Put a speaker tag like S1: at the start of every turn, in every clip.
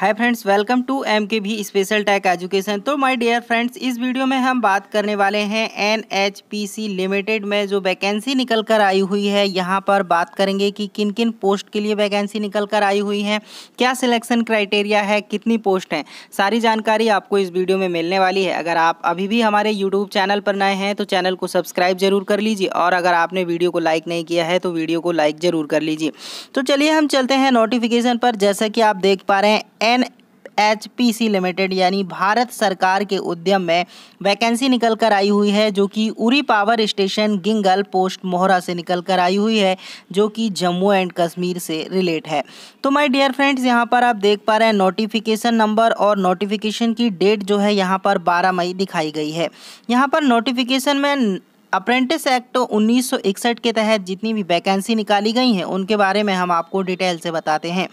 S1: hi friends welcome to M K B special tech education तो my dear friends इस वीडियो में हम बात करने वाले हैं N H P C limited में जो वैकेंसी निकल कर आई हुई है यहाँ पर बात करेंगे कि किन किन पोस्ट के लिए वैकेंसी निकल कर आई हुई है क्या सिलेक्शन क्राइटेरिया है कितनी पोस्ट हैं सारी जानकारी आपको इस वीडियो में मिलने वाली है अगर आप अभी भी हमारे यूट्यूब चैनल पर नए हैं तो चैनल को सब्सक्राइब जरूर कर लीजिए और अगर आपने वीडियो को लाइक नहीं किया है तो वीडियो को लाइक ज़रूर कर लीजिए तो चलिए हम चलते हैं नोटिफिकेशन पर जैसा कि आप देख पा रहे हैं N H P C limited यानी भारत सरकार के उद्यम में वैकेंसी निकल कर आई हुई है जो कि Uri power station Gingal post Mohra से निकल कर आई हुई है जो कि जम्मू एंड कश्मीर से रिलेट है तो माय डियर फ्रेंड्स यहां पर आप देख पा रहे हैं नोटिफिकेशन नंबर और नोटिफिकेशन की डेट जो है यहाँ पर बारह मई दिखाई गई है यहाँ पर नोटिफिकेशन में अप्रेंटिस एक्ट तो 1961 के तहत जितनी भी वैकेंसी निकाली गई हैं उनके बारे में हम आपको डिटेल से बताते हैं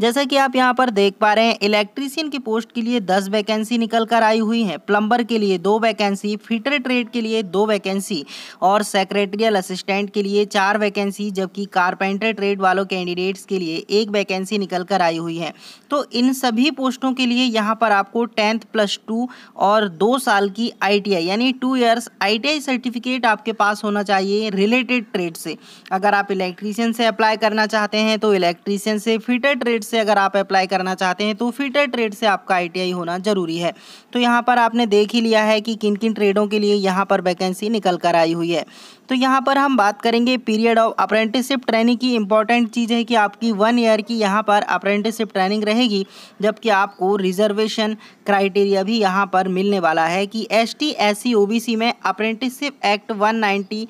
S1: जैसा कि आप यहां पर देख पा रहे हैं इलेक्ट्रीशियन की पोस्ट के लिए 10 वैकेंसी निकल कर आई हुई हैं प्लम्बर के लिए दो वैकेंसी फिटर ट्रेड के लिए दो वैकेंसी और सेक्रेटरियल असिस्टेंट के लिए चार वैकेंसी जबकि कारपेंटर ट्रेड वालों कैंडिडेट्स के लिए एक वैकेंसी निकल कर आई हुई है तो इन सभी पोस्टों के लिए यहाँ पर आपको टेंथ प्लस टू और दो साल की आई यानी two years I certificate certificate आपके पास होना चाहिए रिलेटेड ट्रेड से अगर आप इलेक्ट्रीशियन से अप्लाई करना चाहते हैं तो इलेक्ट्रीशियन से फिटर ट्रेड से अगर आप अप्लाई करना चाहते हैं तो फिटर ट्रेड से आपका आई होना ज़रूरी है तो यहाँ पर आपने देख ही लिया है कि किन किन ट्रेडों के लिए यहाँ पर वैकेंसी निकल कर आई हुई है तो यहाँ पर हम बात करेंगे पीरियड ऑफ अप्रेंटिसशिप ट्रेनिंग की इंपॉर्टेंट चीज़ है कि आपकी वन ईयर की यहाँ पर अप्रेंटिसशिप ट्रेनिंग रहेगी जबकि आपको रिजर्वेशन क्राइटेरिया भी यहाँ पर मिलने वाला है कि S T S C O B C में apprenticeship act one ninety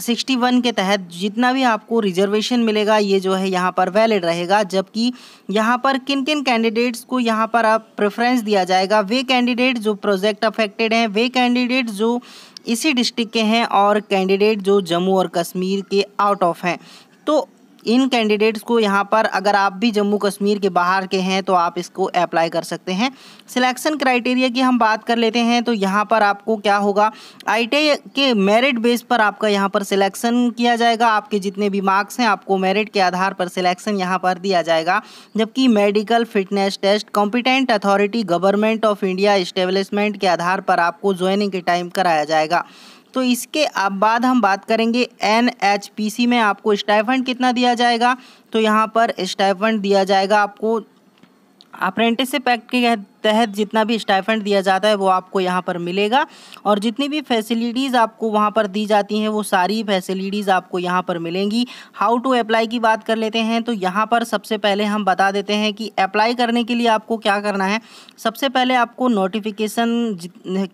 S1: sixty one के तहत जितना भी आपको रिजर्वेशन मिलेगा ये जो है यहाँ पर वैलिड रहेगा जबकि यहाँ पर किन किन कैंडिडेट्स को यहाँ पर आप प्रेफरेंस दिया जाएगा वे कैंडिडेट जो प्रोजेक्ट अफेक्टेड हैं वे कैंडिडेट जो इसी डिस्ट्रिक्ट के हैं और कैंडिडेट जो जम्मू और कश्मीर के आउट ऑफ हैं तो इन कैंडिडेट्स को यहाँ पर अगर आप भी जम्मू कश्मीर के बाहर के हैं तो आप इसको अप्लाई कर सकते हैं सिलेक्शन क्राइटेरिया की हम बात कर लेते हैं तो यहाँ पर आपको क्या होगा आई के मेरिट बेस पर आपका यहाँ पर सिलेक्शन किया जाएगा आपके जितने भी मार्क्स हैं आपको मेरिट के आधार पर सिलेक्शन यहाँ पर दिया जाएगा जबकि medical fitness test competent authority government of India establishment के आधार पर आपको ज्वाइनिंग के टाइम कराया जाएगा तो इसके अब बाद हम बात करेंगे एन एच पी सी में आपको स्टाइफंड कितना दिया जाएगा तो यहाँ पर स्टाइफंड दिया जाएगा आपको अप्रेंटिसिप एक्ट के तहत जितना भी स्टाइफेंड दिया जाता है वो आपको यहाँ पर मिलेगा और जितनी भी फैसिलिटीज़ आपको वहाँ पर दी जाती हैं वो सारी फैसिलिटीज़ आपको यहाँ पर मिलेंगी हाउ टू अप्लाई की बात कर लेते हैं तो यहाँ पर सबसे पहले हम बता देते हैं कि अप्लाई करने के लिए आपको क्या करना है सबसे पहले आपको नोटिफिकेशन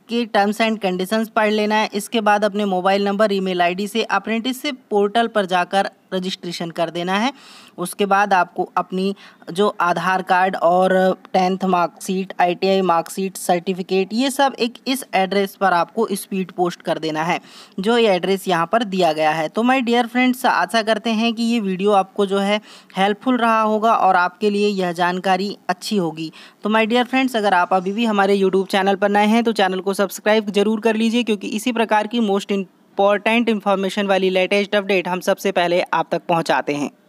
S1: के टर्म्स एंड कंडीशंस पढ़ लेना है इसके बाद अपने मोबाइल नंबर ईमेल आईडी से अप्रेंटिसशिप पोर्टल पर जाकर रजिस्ट्रेशन कर देना है उसके बाद आपको अपनी जो आधार कार्ड और tenth marksheet ITI marksheet certificate ये सब एक इस एड्रेस पर आपको स्पीड पोस्ट कर देना है जो ये एड्रेस यहाँ पर दिया गया है तो माय डियर फ्रेंड्स आशा करते हैं कि ये वीडियो आपको जो है हेल्पफुल रहा होगा और आपके लिए यह जानकारी अच्छी होगी तो माई डियर फ्रेंड्स अगर आप अभी भी हमारे यूट्यूब चैनल पर नए हैं तो चैनल को सब्सक्राइब जरूर कर लीजिए क्योंकि इसी प्रकार की मोस्ट इंपॉर्टेंट इन्फॉर्मेशन वाली लेटेस्ट अपडेट हम सबसे पहले आप तक पहुँचाते हैं